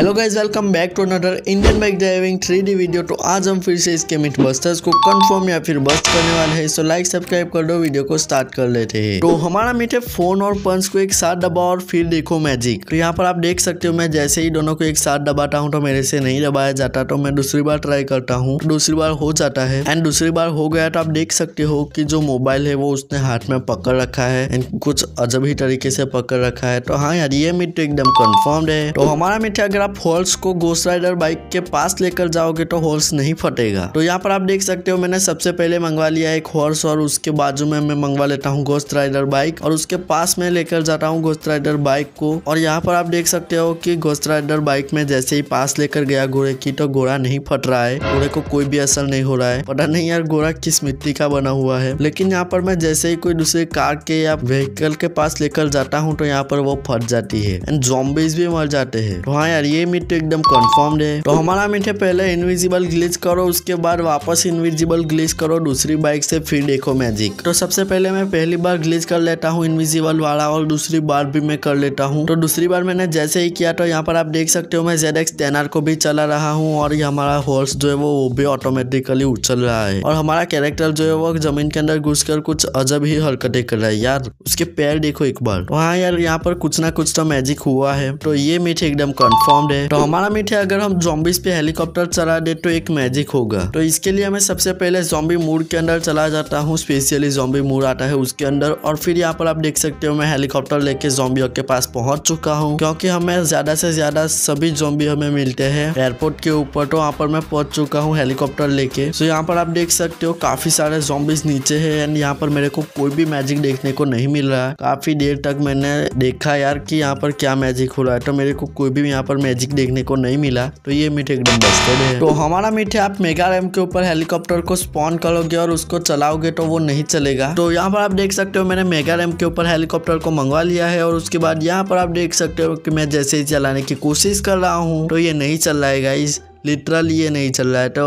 hello guys welcome back to another Indian bike driving three D video तो आज हम फिर से इसके मिट बस्टर्स को कंफर्म या फिर बस्ट करने वाले हैं सो लाइक सब्सक्राइब कर दो वीडियो को स्टार्ट कर लेते हैं तो हमारा मिट है फोन और पंच को एक साथ दबाओ और फिर देखो मैजिक तो यहाँ पर आप देख सकते हो मैं जैसे ही दोनों को एक साथ दबाता हूँ तो मेरे से नहीं दबाया जाता तो मैं दूसरी बार ट्राई करता हूँ दूसरी बार हो जाता है एंड दूसरी बार हो गया तो आप देख सकते हो कि जो मोबाइल है वो उसने हाथ में पकड़ रखा है एंड कुछ अजब ही तरीके से पकड़ रखा है तो हाँ यार ये मिट तो एकदम कन्फर्म है तो हमारा मिट अगर आप आप होल्स को गोस्ट राइडर बाइक के पास लेकर जाओगे तो होल्स नहीं फटेगा तो यहाँ पर आप देख सकते हो मैंने सबसे पहले मंगवा लिया एक हॉर्स और उसके बाजू में मैं मंगवा लेता हूँ गोस्ट राइडर बाइक और उसके पास में लेकर जाता हूँ गोस्ट राइडर बाइक को और यहाँ पर आप देख सकते हो कि गोस्ट राइडर बाइक में जैसे ही पास लेकर गया घोड़े की तो घोड़ा नहीं फट रहा है घोड़े को कोई भी असर नहीं हो रहा है पता नहीं यार घोड़ा किस मिट्टी का बना हुआ है लेकिन यहाँ पर मैं जैसे ही कोई दूसरे कार के या व्हीकल के पास लेकर जाता हूँ तो यहाँ पर वो फट जाती है एंड जॉम्बेज भी मर जाते हैं तो हाँ यार ये मिट तो एकदम कन्फर्म्ड है तो हमारा मिट है पहले इनविजिबल ग्लिच करो उसके बाद वापस इनविजिबल ग्लिच करो दूसरी बाइक से फिर देखो मैजिक तो सबसे पहले मैं पहली बार ग्लिच कर लेता हूँ इनविजिबल वाला और दूसरी बार भी मैं कर लेता हूँ तो दूसरी बार मैंने जैसे ही किया तो यहाँ पर आप देख सकते हो मैं जेड एक्स को भी चला रहा हूँ और ये हमारा हॉर्स जो है वो वो भी ऑटोमेटिकली उछल रहा है और हमारा कैरेक्टर जो है वो जमीन के अंदर घुस कर कुछ अजब ही हरकतें कर रहा है यार उसके पैर देखो एक बार वहाँ तो यार यहाँ पर कुछ ना कुछ तो मैजिक हुआ है तो ये मीठ एकदम कन्फर्म परफॉर्म्ड है तो हमारा मीठे अगर हम जॉम्बिस पे हेलीकॉप्टर चला दे तो एक मैजिक होगा तो इसके लिए मैं सबसे पहले जॉम्बी मूड के अंदर चला जाता हूँ स्पेशली जॉम्बी मूड आता है उसके अंदर और फिर यहाँ पर आप देख सकते हो मैं हेलीकॉप्टर लेके जॉम्बियो के पास पहुंच चुका हूँ क्योंकि हमें ज्यादा से ज्यादा सभी जॉम्बी हमें मिलते हैं एयरपोर्ट के ऊपर तो वहाँ पर मैं पहुंच चुका हूँ हेलीकॉप्टर लेके तो यहाँ पर आप देख सकते हो काफी सारे जॉम्बिस नीचे है एंड यहाँ पर मेरे को कोई भी मैजिक देखने को नहीं मिल रहा काफी देर तक मैंने देखा यार की यहाँ पर क्या मैजिक हो रहा है तो मेरे को कोई भी यहाँ पर मैजिक देखने को नहीं मिला तो ये मीठे एकदम बस्टेड है तो हमारा मीठे आप मेगा रैम के ऊपर हेलीकॉप्टर को स्पॉन करोगे और उसको चलाओगे तो वो नहीं चलेगा तो यहाँ पर आप देख सकते हो मैंने मेगा रैम के ऊपर हेलीकॉप्टर को मंगवा लिया है और उसके बाद यहाँ पर आप देख सकते हो कि मैं जैसे ही चलाने की कोशिश कर रहा हूँ तो ये नहीं चल रहा है लिटरल ये नहीं चल रहा है तो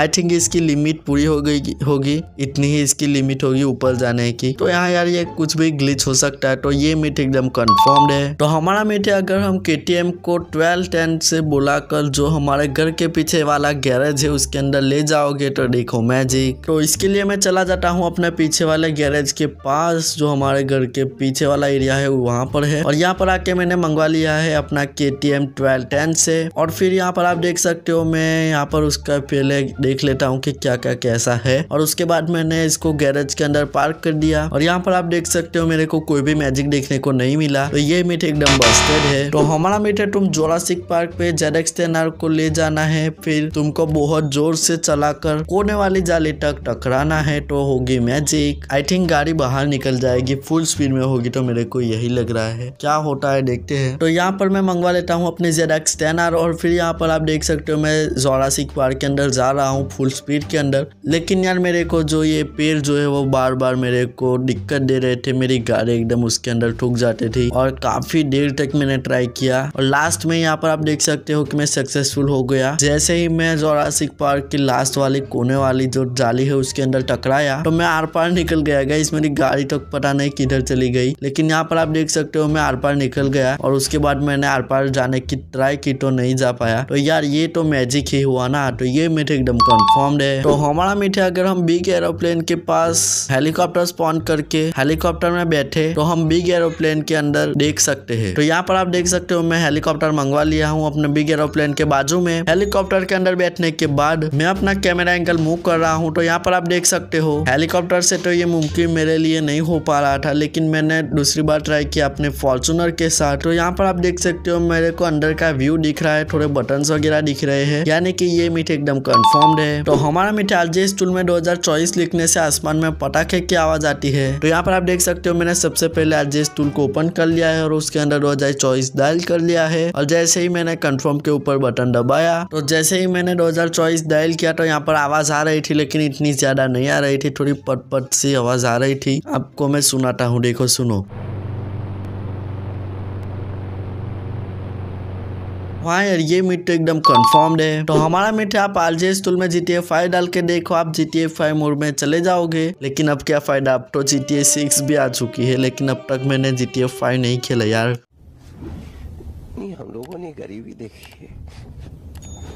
आई थिंक इसकी लिमिट पूरी हो गई होगी इतनी ही इसकी लिमिट होगी ऊपर जाने की तो यहाँ यार ये कुछ भी ग्लिच हो सकता है तो ये मीट एकदम कन्फर्म्ड है तो हमारा मीट अगर हम के को ट्वेल्व टेन से बुलाकर जो हमारे घर के पीछे वाला गैरेज है उसके अंदर ले जाओगे तो देखो मैजिक तो इसके लिए मैं चला जाता हूँ अपने पीछे वाले गैरेज के पास जो हमारे घर के पीछे वाला एरिया है वहाँ पर है और यहाँ पर आके मैंने मंगवा लिया है अपना के टी एम से और फिर यहाँ पर आप देख सकते सकते हो मैं यहाँ पर उसका पहले देख लेता हूँ कि क्या क्या कैसा है और उसके बाद मैंने इसको गैरेज के अंदर पार्क कर दिया और यहाँ पर आप देख सकते हो मेरे को कोई भी मैजिक देखने को नहीं मिला तो ये मीट एकदम बस्टेड है तो हमारा मीट है तुम जोरासिक पार्क पे जेडेक्स टेनर को ले जाना है फिर तुमको बहुत जोर से चलाकर कोने वाली जाली तक टकराना है तो होगी मैजिक आई थिंक गाड़ी बाहर निकल जाएगी फुल स्पीड में होगी तो मेरे को यही लग रहा है क्या होता है देखते हैं तो यहाँ पर मैं मंगवा लेता हूँ अपने जेडेक्स टेनर और फिर यहाँ पर आप देख सकते सेक्टर में जोरासिक पार्क के अंदर जा रहा हूँ फुल स्पीड के अंदर लेकिन यार मेरे को जो ये पेड़ जो है वो बार बार मेरे को दिक्कत दे रहे थे मेरी गाड़ी एकदम उसके अंदर ठुक जाते थे और काफ़ी देर तक मैंने ट्राई किया और लास्ट में यहाँ पर आप देख सकते हो कि मैं सक्सेसफुल हो गया जैसे ही मैं जोरासिक पार्क की लास्ट वाली कोने वाली जो जाली है उसके अंदर टकराया तो मैं आर पार निकल गया गया मेरी गाड़ी तो पता नहीं किधर चली गई लेकिन यहाँ पर आप देख सकते हो मैं आर पार निकल गया और उसके बाद मैंने आर पार जाने की ट्राई की तो नहीं जा पाया तो यार ये तो तो मैजिक ही हुआ ना तो ये मीठे एकदम कंफर्म्ड है तो हमारा मीठे है अगर हम बिग एरोप्लेन के पास हेलीकॉप्टर स्पॉन करके हेलीकॉप्टर में बैठे तो हम बिग एरोप्लेन के अंदर देख सकते हैं तो यहाँ पर आप देख सकते हो मैं हेलीकॉप्टर मंगवा लिया हूँ अपने बिग एरोप्लेन के बाजू में हेलीकॉप्टर के अंदर बैठने के बाद मैं अपना कैमरा एंगल मूव कर रहा हूँ तो यहाँ पर आप देख सकते हो हेलीकॉप्टर से तो ये मुमकिन मेरे लिए नहीं हो पा रहा था लेकिन मैंने दूसरी बार ट्राई किया अपने फॉर्चुनर के साथ तो यहाँ पर आप देख सकते हो मेरे को अंदर का व्यू दिख रहा है थोड़े बटन वगैरह दिख रहे रहे हैं यानी कि ये मीट एकदम कंफर्म्ड है तो हमारा मीट स्टूल में दो में 2024 लिखने से आसमान में पटाखे की आवाज आती है तो यहाँ पर आप देख सकते हो मैंने सबसे पहले आरजे स्टूल को ओपन कर लिया है और उसके अंदर चौबीस डायल कर लिया है और जैसे ही मैंने कन्फर्म के ऊपर बटन दबाया तो जैसे ही मैंने चौबीस डायल किया तो यहाँ पर आवाज आ रही थी लेकिन इतनी ज्यादा नहीं आ रही थी थोड़ी पटपट सी आवाज आ रही थी आपको मैं सुनाता हूँ देखो सुनो हाँ यार ये मिड तो एकदम कंफर्म्ड है तो हमारा मिड है आप आलजे स्टूल में जीटीए फाइव डाल के देखो आप जीटीए फाइव मोड में चले जाओगे लेकिन अब क्या फायदा अब तो जीटीए सिक्स भी आ चुकी है लेकिन अब तक मैंने जीटीए फाइव नहीं खेला यार नहीं हम लोगों ने गरीबी देखी है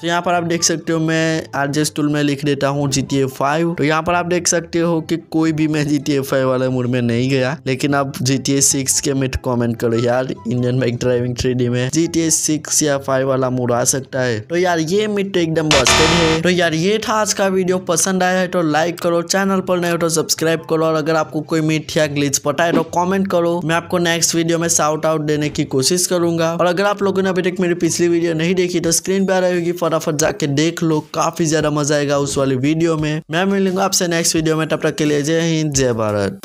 तो यहाँ पर आप देख सकते हो मैं आरजेस टूल में लिख देता हूँ जी टी ए फाइव तो यहाँ पर आप देख सकते हो कि कोई भी मैं जी टी ए फाइव वाले मूड में नहीं गया लेकिन आप जी टी ए सिक्स के मिट कॉमेंट करो यार इंडियन बाइक ड्राइविंग थ्री में जी टी ए सिक्स या फाइव वाला मूड आ सकता है तो यार ये मिट तो एकदम बस्टेड है तो यार ये था आज का वीडियो पसंद आया है तो लाइक करो चैनल पर नहीं हो तो सब्सक्राइब करो और अगर आपको कोई मिट या ग्लिच पता है तो कॉमेंट करो मैं आपको नेक्स्ट वीडियो में साउट आउट देने की कोशिश करूंगा और अगर आप लोगों ने अभी तक मेरी पिछली वीडियो नहीं देखी तो स्क्रीन पर आ रही होगी फटाफट जाके देख लो काफ़ी ज़्यादा मज़ा आएगा उस वाली वीडियो में मैं मिलूंगा आपसे नेक्स्ट वीडियो में तब तक के लिए जय हिंद जय भारत